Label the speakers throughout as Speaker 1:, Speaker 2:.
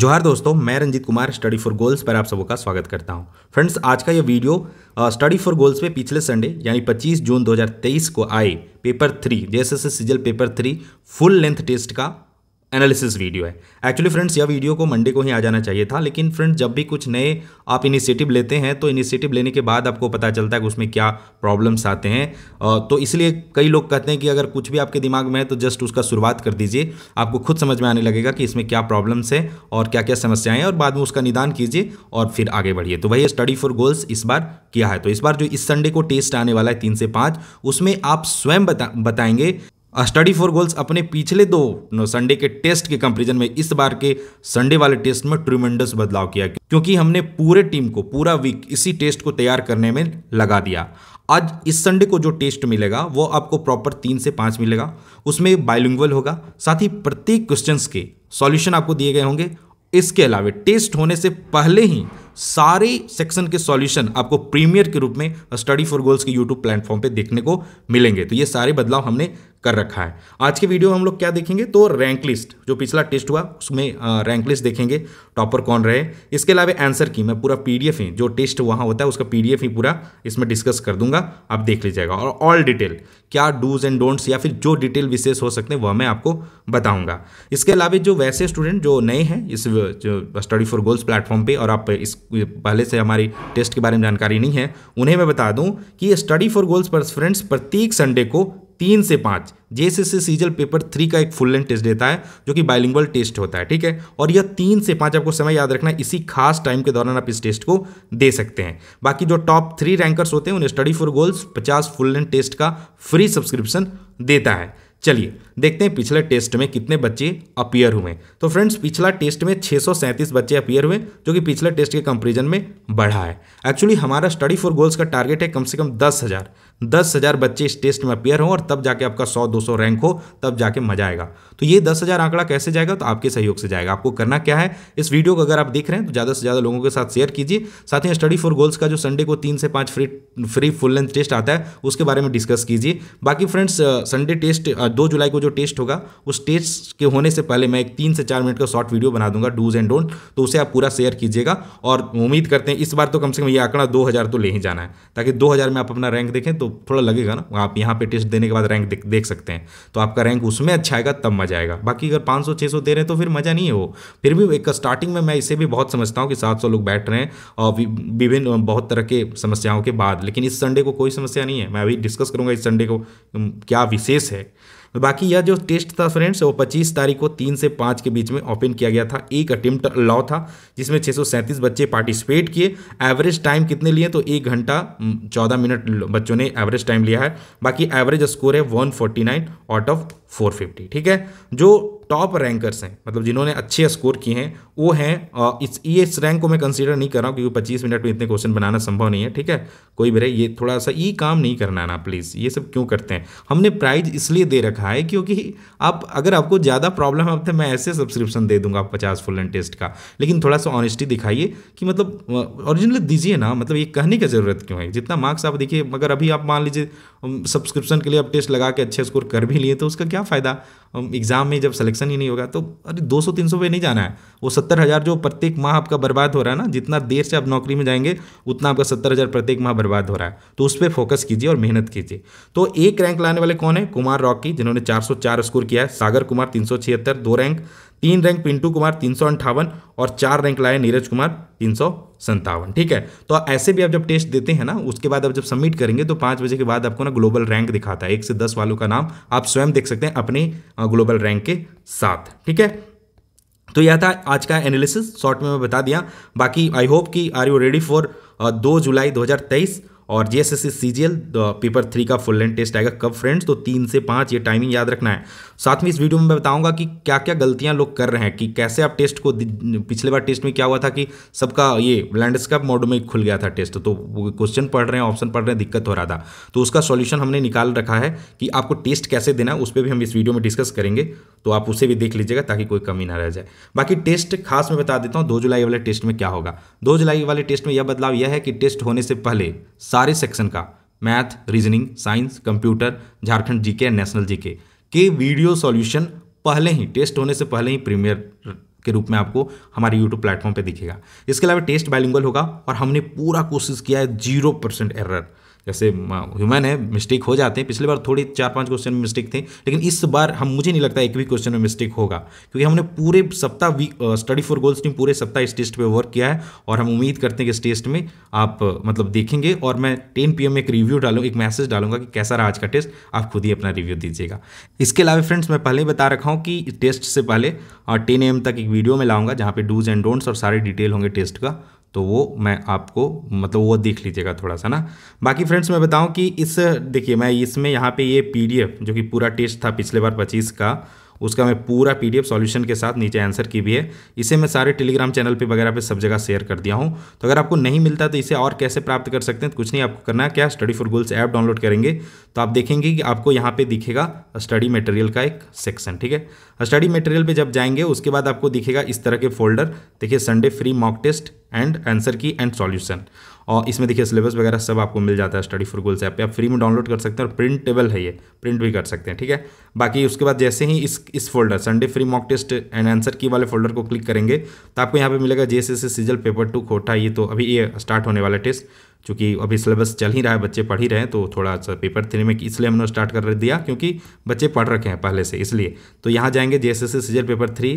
Speaker 1: जोहार दोस्तों मैं Ranjeet Kumar study for goals पर आप सबों का स्वागत करता हूं फ्रेंड्स आज का ये वीडियो स्टडी फॉर गोल्स पे पिछले संडे यानी 25 जून 2023 को आए पेपर थ्री जैसे CGL paper three full length test का एनालिसिस वीडियो है एक्चुअली फ्रेंड्स यह वीडियो को मंडे को ही आ जाना चाहिए था लेकिन फ्रेंड्स जब भी कुछ नए आप इनिशिएटिव लेते हैं तो इनिशिएटिव लेने के बाद आपको पता चलता है कि उसमें क्या प्रॉब्लम्स आते हैं तो इसलिए कई लोग कहते हैं कि अगर कुछ भी आपके दिमाग में है तो जस्ट उसका शुरुआत कर दीजिए आपको खुद समझ में आने लगेगा कि इसमें क्या प्रॉब्लम्स है और क्या क्या समस्याएं हैं और बाद में उसका निदान कीजिए और फिर आगे बढ़िए तो वही स्टडी फॉर गोल्स इस बार किया है तो इस बार जो इस संडे को टेस्ट आने वाला है तीन से पाँच उसमें आप स्वयं बता बताएंगे स्टडी फॉर गोल्स अपने पिछले दो संडे के टेस्ट के कंपेरिजन में इस बार के संडे वाले टेस्ट में ट्रिमेंडस बदलाव किया क्योंकि हमने पूरे टीम को पूरा वीक इसी टेस्ट को तैयार करने में लगा दिया आज इस संडे को जो टेस्ट मिलेगा वो आपको प्रॉपर तीन से पाँच मिलेगा उसमें बायलिंगल होगा साथ ही प्रत्येक क्वेश्चन के सॉल्यूशन आपको दिए गए होंगे इसके अलावा टेस्ट होने से पहले ही सारे सेक्शन के सॉल्यूशन आपको प्रीमियर के रूप में स्टडी फॉर गोल्स के यूट्यूब प्लेटफॉर्म पे देखने को मिलेंगे तो ये सारे बदलाव हमने कर रखा है आज के वीडियो में हम लोग क्या देखेंगे तो रैंक लिस्ट जो पिछला टेस्ट हुआ उसमें रैंक लिस्ट देखेंगे टॉपर कौन रहे इसके अलावा आंसर की मैं पूरा पीडीएफ ही जो टेस्ट वहाँ होता है उसका पीडीएफ ही पूरा इसमें डिस्कस कर दूंगा आप देख लीजिएगा और ऑल डिटेल क्या डूज एंड डोंट्स या फिर जो डिटेल विशेष हो सकते हैं वह मैं आपको बताऊंगा इसके अलावा जो वैसे स्टूडेंट जो नए हैं इस स्टडी फॉर गोल्स प्लेटफॉर्म पे और आप इस पहले से हमारी टेस्ट के बारे में जानकारी नहीं है उन्हें मैं बता दूं कि स्टडी फॉर गोल्स पर फ्रेंड्स प्रत्येक संडे को तीन से पाँच जेएसएससी सीजल पेपर थ्री का एक फुल लेंथ टेस्ट देता है जो कि बाइलिंगुअल टेस्ट होता है ठीक है और यह तीन से पाँच आपको समय याद रखना इसी खास टाइम के दौरान आप इस टेस्ट को दे सकते हैं बाकी जो टॉप थ्री रैंकर्स होते हैं उन्हें स्टडी फॉर गोल्स पचास फुल लेंथ टेस्ट का फ्री सब्सक्रिप्शन देता है चलिए देखते हैं पिछले टेस्ट में कितने बच्चे अपियर हुए तो फ्रेंड्स पिछला टेस्ट में छः बच्चे अपियर हुए जो कि पिछले टेस्ट के कंपेरिजन में बढ़ा है एक्चुअली हमारा स्टडी फॉर गोल्स का टारगेट है कम से कम दस हज़ार दस हज़ार बच्चे इस टेस्ट में अपियर हों और तब जाके आपका सौ दो सौ रैंक हो तब जाके मजा आएगा तो ये दस हज़ार आंकड़ा कैसे जाएगा तो आपके सहयोग से जाएगा आपको करना क्या है इस वीडियो को अगर आप देख रहे हैं तो ज़्यादा से ज़्यादा लोगों के साथ शेयर कीजिए साथ ही स्टडी फॉर गोल्स का जो संडे को तीन से पाँच free free full length test आता है उसके बारे में डिस्कस कीजिए बाकी फ्रेंड्स संडे टेस्ट दो जुलाई को जो टेस्ट होगा उस टेस्ट के होने से पहले मैं एक तीन से चार मिनट का शॉर्ट वीडियो बना दूंगा डूज एंड डोंट तो उसे आप पूरा शेयर कीजिएगा और उम्मीद करते हैं इस बार तो कम से कम ये आंकड़ा दो हज़ार तो ले ही जाना है ताकि दो हज़ार में आप अपना रैंक देखें तो थोड़ा लगेगा ना आप यहाँ पर टेस्ट देने के बाद रैंक देख, सकते हैं तो आपका रैंक उसमें अच्छा आएगा तब मजा आएगा बाकी अगर पाँच सौ छः सौ दे रहे हैं तो फिर मज़ा नहीं है वो फिर भी एक स्टार्टिंग में मैं इसे भी बहुत समझता हूँ कि सात सौ लोग बैठ रहे हैं और विभिन्न बहुत तरह के समस्याओं के बाद लेकिन इस संडे को कोई समस्या नहीं है मैं अभी डिस्कस करूंगा इस संडे को क्या विशेष है बाकी यह जो टेस्ट था फ्रेंड्स वो 25 तारीख को तीन से पाँच के बीच में ओपन किया गया था एक अटेम्प्ट अलाउ था जिसमें छः बच्चे पार्टिसिपेट किए एवरेज टाइम कितने लिए तो एक घंटा चौदह मिनट बच्चों ने एवरेज टाइम लिया है बाकी एवरेज स्कोर है वन आउट ऑफ 450 ठीक है जो टॉप रैंकर्स हैं मतलब जिन्होंने अच्छे स्कोर किए हैं वो हैं इस ये इस रैंक को मैं कंसीडर नहीं कर रहा हूँ क्योंकि 25 मिनट में इतने क्वेश्चन बनाना संभव नहीं है ठीक है कोई भी रहे ये थोड़ा सा ये काम नहीं करना ना प्लीज़ ये सब क्यों करते हैं हमने प्राइज इसलिए दे रखा है क्योंकि आप अगर आपको ज़्यादा प्रॉब्लम है तो मैं ऐसे सब्सक्रिप्शन दे दूंगा पचास फुल एंड टेस्ट का लेकिन थोड़ा सा ऑनेस्टी दिखाइए कि मतलब ऑरिजिनली दीजिए ना मतलब ये कहने की ज़रूरत क्यों है जितना मार्क्स आप देखिए मगर अभी आप मान लीजिए सब्सक्रिप्शन के लिए आप टेस्ट लगा के अच्छे स्कोर कर भी लिए तो उसका क्या क्या फ़ायदा एग्ज़ाम में जब सिलेक्शन ही नहीं होगा तो अरे 200 300 पे नहीं जाना है वो सत्तर हज़ार जो प्रत्येक माह आपका बर्बाद हो रहा है ना जितना देर से आप नौकरी में जाएंगे उतना आपका सत्तर हज़ार प्रत्येक माह बर्बाद हो रहा है तो उस पर फोकस कीजिए और मेहनत कीजिए तो एक रैंक लाने वाले कौन है कुमार रॉकी जिन्होंने चार स्कोर किया है सागर कुमार तीन दो रैंक तीन रैंक पिंटू कुमार तीन और चार रैंक लाए नीरज कुमार तीन संतावन ठीक है तो ऐसे भी आप जब टेस्ट देते हैं ना उसके बाद आप जब सबमिट करेंगे तो पाँच बजे के बाद आपको ना ग्लोबल रैंक दिखाता है एक से दस वालों का नाम आप स्वयं देख सकते हैं अपने ग्लोबल रैंक के साथ ठीक है तो यह था आज का एनालिसिस शॉर्ट में मैं बता दिया बाकी आई होप कि आर यू रेडी फॉर दो जुलाई दो और J S S C G L paper three का फुल लेंथ टेस्ट आएगा कब फ्रेंड्स तो तीन से पाँच ये टाइमिंग याद रखना है साथ में इस वीडियो में मैं बताऊंगा कि क्या क्या गलतियां लोग कर रहे हैं कि कैसे आप टेस्ट को पिछले बार टेस्ट में क्या हुआ था कि सबका ये लैंडस्केप मोड में खुल गया था टेस्ट तो क्वेश्चन पढ़ रहे हैं ऑप्शन पढ़ रहे हैं दिक्कत हो रहा था तो उसका सोल्यूशन हमने निकाल रखा है कि आपको टेस्ट कैसे देना है उस पर भी हम इस वीडियो में डिस्कस करेंगे तो आप उसे भी देख लीजिएगा ताकि कोई कमी ना रह जाए बाकी टेस्ट खास मैं बता देता हूँ दो जुलाई वाले टेस्ट में क्या होगा दो जुलाई वाले टेस्ट में यह बदलाव यह है कि टेस्ट होने से पहले सात सारे सेक्शन का math reasoning science computer Jharkhand GK and national GK के वीडियो सॉल्यूशन पहले ही टेस्ट होने से पहले ही प्रीमियर के रूप में आपको हमारे यूट्यूब प्लेटफॉर्म पे दिखेगा इसके अलावा टेस्ट बाइलिंगल होगा और हमने पूरा कोशिश किया है जीरो परसेंट एरर जैसे ह्यूमन है मिस्टेक हो जाते हैं पिछले बार थोड़ी चार पांच क्वेश्चन में मिस्टेक थे लेकिन इस बार हम मुझे नहीं लगता एक भी क्वेश्चन में मिस्टेक होगा क्योंकि हमने पूरे सप्ताह week study for goals team पूरे सप्ताह इस टेस्ट पे वर्क किया है और हम उम्मीद करते हैं कि इस टेस्ट में आप मतलब देखेंगे और मैं टेन पी में एक रिव्यू डालूँ एक मैसेज डालूंगा कि कैसा रहा आज का टेस्ट आप खुद ही अपना रिव्यू दीजिएगा इसके अलावा फ्रेंड्स मैं पहले बता रखा हूँ कि टेस्ट से पहले टेन एम तक एक वीडियो में लाऊंगा जहाँ पे डूज एंड डोंट्स और सारे डिटेल होंगे टेस्ट का तो वो मैं आपको मतलब वो देख लीजिएगा थोड़ा सा ना बाकी फ्रेंड्स मैं बताऊं कि इस देखिए मैं इसमें यहाँ पे ये पीडीएफ जो कि पूरा टेस्ट था पिछले बार 25 का उसका मैं पूरा पी डी के साथ नीचे आंसर की भी है इसे मैं सारे टेलीग्राम चैनल पर वगैरह पर सब जगह शेयर कर दिया हूँ तो अगर आपको नहीं मिलता तो इसे और कैसे प्राप्त कर सकते हैं तो कुछ नहीं आपको करना है क्या study for goals app download करेंगे तो आप देखेंगे कि आपको यहाँ पर दिखेगा स्टडी मटेरियल का एक सेक्शन ठीक है स्टडी मटेरियल पर जब जाएंगे उसके बाद आपको दिखेगा इस तरह के फोल्डर देखिए Sunday free mock test and answer key and solution और इसमें देखिए सिलेबस वगैरह सब आपको मिल जाता है स्टडी फॉर गोल्स ऐप पे आप फ्री में डाउनलोड कर सकते हैं और प्रिंटेबल है ये प्रिंट भी कर सकते हैं ठीक है बाकी उसके बाद जैसे ही इस इस folder Sunday free mock test and answer key वाले फोल्डर को क्लिक करेंगे तो आपको यहाँ पर मिलेगा जे सीजल पेपर टू खोटा ये तो अभी ये स्टार्ट होने वाला टेस्ट चूँकि अभी सिलेबस चल ही रहा है बच्चे पढ़ ही रहे हैं तो थोड़ा सा पेपर थ्री में इसलिए हमने स्टार्ट कर दिया क्योंकि बच्चे पढ़ रखे हैं पहले से इसलिए तो यहाँ जाएंगे J S CGL paper three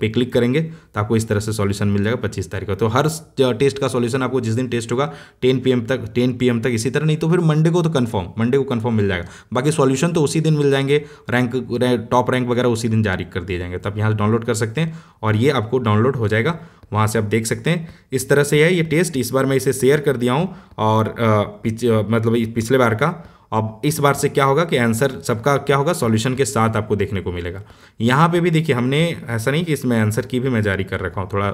Speaker 1: पे क्लिक करेंगे तो आपको इस तरह से सॉल्यूशन मिल जाएगा पच्चीस तारीख का तो हर टेस्ट का सॉल्यूशन आपको जिस दिन टेस्ट होगा टेन पी तक टेन पी तक इसी तरह नहीं तो फिर मंडे को तो कन्फर्म मंडे को कन्फर्म मिल जाएगा बाकी सॉल्यूशन तो उसी दिन मिल जाएंगे रैंक टॉप रैंक वगैरह उसी दिन जारी कर दिए जाएंगे तब यहाँ डाउनलोड कर सकते हैं और ये आपको डाउनलोड हो जाएगा वहाँ से आप देख सकते हैं इस तरह से है ये टेस्ट इस बार मैं इसे शेयर कर दिया हूँ और मतलब पिछले बार का अब इस बार से क्या होगा कि आंसर सबका क्या होगा सॉल्यूशन के साथ आपको देखने को मिलेगा यहाँ पे भी देखिए हमने ऐसा नहीं कि इसमें आंसर की भी मैं जारी कर रखा हूँ थोड़ा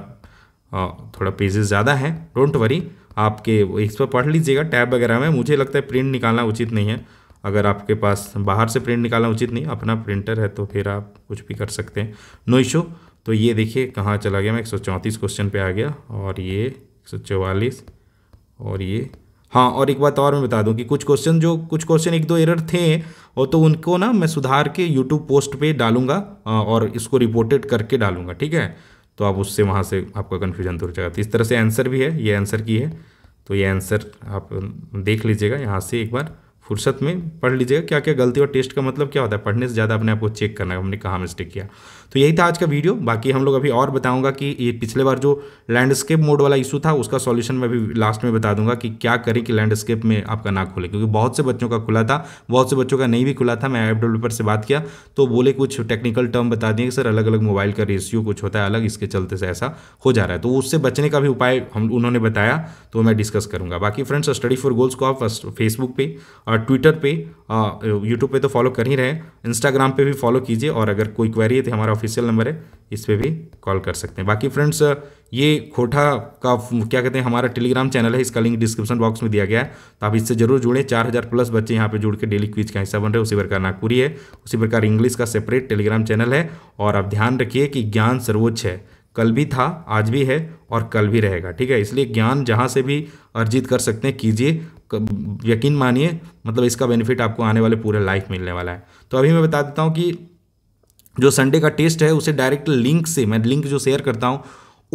Speaker 1: थोड़ा पेजेस ज़्यादा हैं डोंट वरी आपके इस पर पढ़ लीजिएगा टैब वगैरह में मुझे लगता है प्रिंट निकालना उचित नहीं है अगर आपके पास बाहर से प्रिंट निकालना उचित नहीं अपना प्रिंटर है तो फिर आप कुछ भी कर सकते हैं नो इशू तो ये देखिए कहाँ चला गया मैं एक क्वेश्चन पे आ गया और ये एक और ये हाँ और एक बात और मैं बता दूं कि कुछ क्वेश्चन जो कुछ क्वेश्चन एक दो एरर थे और तो उनको ना मैं सुधार के यूट्यूब पोस्ट पे डालूंगा और इसको रिपोर्टेड करके डालूंगा ठीक है तो आप उससे वहाँ से आपका कन्फ्यूजन दूर जाएगा तो इस तरह से आंसर भी है ये आंसर की है तो ये आंसर आप देख लीजिएगा यहाँ से एक बार फुर्सत में पढ़ लीजिएगा क्या क्या गलती और टेस्ट का मतलब क्या होता है पढ़ने से ज़्यादा अपने आपको चेक करना है हमने कहाँ मिस्टेक किया तो यही था आज का वीडियो बाकी हम लोग अभी और बताऊंगा कि ये पिछले बार जो लैंडस्केप मोड वाला इशू था उसका सॉल्यूशन मैं अभी लास्ट में बता दूंगा कि क्या करें कि लैंडस्केप में आपका ना खुले क्योंकि बहुत से बच्चों का खुला था बहुत से बच्चों का नहीं भी खुला था मैं ऐप डेवलपर से बात किया तो बोले कुछ टेक्निकल टर्म बता दिए कि सर अलग अलग मोबाइल का रेशियो कुछ होता है अलग इसके चलते से ऐसा हो जा रहा है तो उससे बचने का भी उपाय हम उन्होंने बताया तो मैं डिस्कस करूंगा बाकी फ्रेंड्स स्टडी फॉर गोल्स को आप फेसबुक uh, पे और uh, ट्विटर पे यूट्यूब uh, पे तो फॉलो कर ही रहे इंस्टाग्राम पे भी फॉलो कीजिए और अगर कोई क्वेरी है तो हमारा ऑफिशियल नंबर है इस पर भी कॉल कर सकते हैं बाकी फ्रेंड्स ये खोटा का क्या कहते हैं हमारा टेलीग्राम चैनल है इसका लिंक डिस्क्रिप्शन बॉक्स में दिया गया है तो आप इससे जरूर जुड़ें चार हज़ार प्लस बच्चे यहाँ पे जुड़ के डेली क्विज का हिस्सा बन रहे उसी प्रकार नागपुरी है उसी प्रकार इंग्लिश का सेपरेट टेलीग्राम चैनल है और आप ध्यान रखिए कि ज्ञान सर्वोच्च है कल भी था आज भी है और कल भी रहेगा ठीक है इसलिए ज्ञान जहाँ से भी अर्जित कर सकते हैं कीजिए यकीन मानिए मतलब इसका बेनिफिट आपको आने वाले पूरे लाइफ मिलने वाला है तो अभी मैं बता देता हूँ कि जो संडे का टेस्ट है उसे डायरेक्ट लिंक से मैं लिंक जो शेयर करता हूँ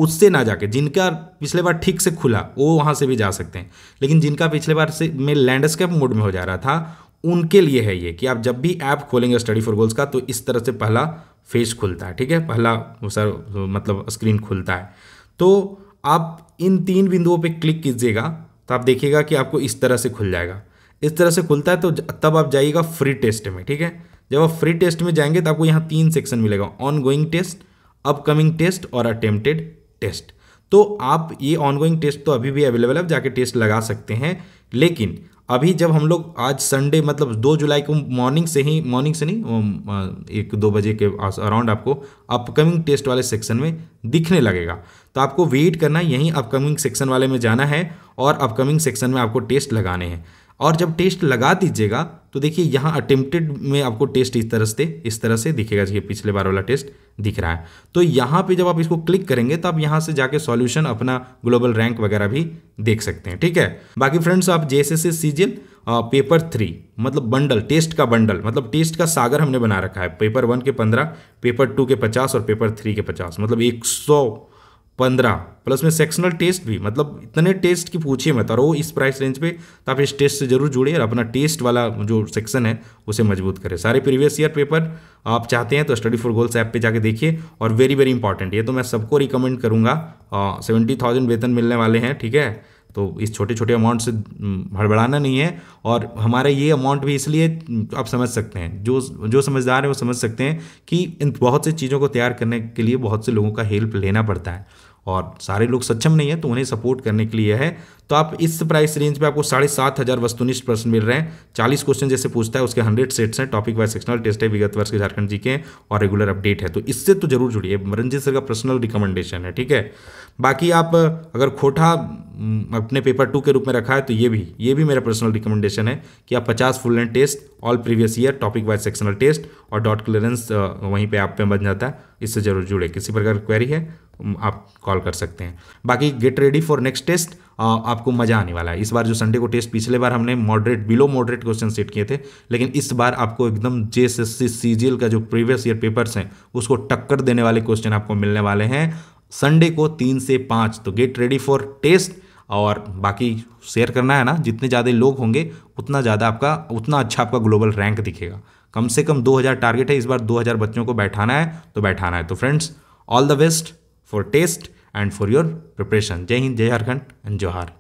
Speaker 1: उससे ना जाके जिनका पिछले बार ठीक से खुला वो वहाँ से भी जा सकते हैं लेकिन जिनका पिछले बार से मैं लैंडस्केप मोड में हो जा रहा था उनके लिए है ये कि आप जब भी ऐप खोलेंगे स्टडी फॉर गोल्स का तो इस तरह से पहला फेज खुलता है ठीक है पहला सर मतलब स्क्रीन खुलता है तो आप इन तीन बिंदुओं पर क्लिक कीजिएगा तो आप देखिएगा कि आपको इस तरह से खुल जाएगा इस तरह से खुलता है तो तब आप जाइएगा फ्री टेस्ट में ठीक है जब आप फ्री टेस्ट में जाएंगे तो आपको यहाँ तीन सेक्शन मिलेगा on going test upcoming test और अटेम्प्टेड टेस्ट तो आप ये ऑनगोइंग टेस्ट तो अभी भी अवेलेबल है जाके टेस्ट लगा सकते हैं लेकिन अभी जब हम लोग आज संडे मतलब दो जुलाई को मॉर्निंग से ही मॉर्निंग से नहीं एक दो बजे के अराउंड आपको अपकमिंग टेस्ट वाले सेक्शन में दिखने लगेगा तो आपको वेट करना यहीं अपकमिंग सेक्शन वाले में जाना है और अपकमिंग सेक्शन में आपको टेस्ट लगाने हैं और जब टेस्ट लगा दीजिएगा तो देखिए यहाँ अटेम्प्टेड में आपको टेस्ट इस तरह से इस तरह से दिखेगा जी पिछले बार वाला टेस्ट दिख रहा है तो यहाँ पे जब आप इसको क्लिक करेंगे तो आप यहाँ से जाके सॉल्यूशन अपना ग्लोबल रैंक वगैरह भी देख सकते हैं ठीक है बाकी फ्रेंड्स आप जे एस पेपर थ्री मतलब बंडल टेस्ट का बंडल मतलब टेस्ट का सागर हमने बना रखा है पेपर वन के पंद्रह पेपर टू के पचास और पेपर थ्री के पचास मतलब एक सौ पंद्रह प्लस में सेक्शनल टेस्ट भी मतलब इतने टेस्ट की पूछिए मत और वो इस प्राइस रेंज पे तो आप इस टेस्ट से जरूर जुड़िए और अपना टेस्ट वाला जो सेक्शन है उसे मजबूत करें सारे प्रीवियस ईयर पेपर आप चाहते हैं तो स्टडी फॉर गोल्स ऐप पे जाके देखिए और वेरी वेरी इंपॉर्टेंट ये तो मैं सबको रिकमेंड करूँगा सेवेंटी थाउजेंड वेतन मिलने वाले हैं ठीक है तो इस छोटे छोटे अमाउंट से हम्म, हड़बड़ाना नहीं है और हमारा ये अमाउंट भी इसलिए हम्म, आप समझ सकते हैं जो जो समझदार है वो समझ सकते हैं कि इन बहुत से चीज़ों को तैयार करने के लिए बहुत से लोगों का हेल्प लेना पड़ता है और सारे लोग सक्षम नहीं है तो उन्हें सपोर्ट करने के लिए है तो आप इस प्राइस रेंज पे आपको साढ़े सात हज़ार वस्तुनिष्ठ प्रश्न मिल रहे हैं चालीस क्वेश्चन जैसे पूछता है उसके हंड्रेड सेट्स हैं टॉपिक वाइज सेक्शनल टेस्ट है विगत वर्ष के झारखंड जी के और रेगुलर अपडेट है तो इससे तो जरूर जुड़िए रंजित सर का पर्सनल रिकमेंडेशन है ठीक है बाकी आप अगर खोटा हम्म, अपने पेपर टू के रूप में रखा है तो ये भी ये भी मेरा पर्सनल रिकमेंडेशन है कि आप पचास full end test all previous year topic wise sectional test और डॉट क्लियरेंस वहीं पर आप पे बन जाता है इससे जरूर जुड़े किसी प्रकार क्वेरी है आप कॉल कर सकते हैं बाकी get ready for next test आपको मज़ा आने वाला है इस बार जो संडे को टेस्ट पिछले बार हमने moderate below moderate question set किए थे लेकिन इस बार आपको एकदम जे एस सी का जो प्रीवियस ईयर पेपर्स हैं उसको टक्कर देने वाले क्वेश्चन आपको मिलने वाले हैं संडे को तीन से पाँच तो गेट रेडी फॉर टेस्ट और बाकी शेयर करना है ना जितने ज़्यादा लोग होंगे उतना ज़्यादा आपका उतना अच्छा आपका ग्लोबल रैंक दिखेगा कम से कम 2000 टारगेट है इस बार 2000 बच्चों को बैठाना है तो बैठाना है तो friends all the best for taste and for your preparation. Jai Hind, Jai Jharkhand and Johar.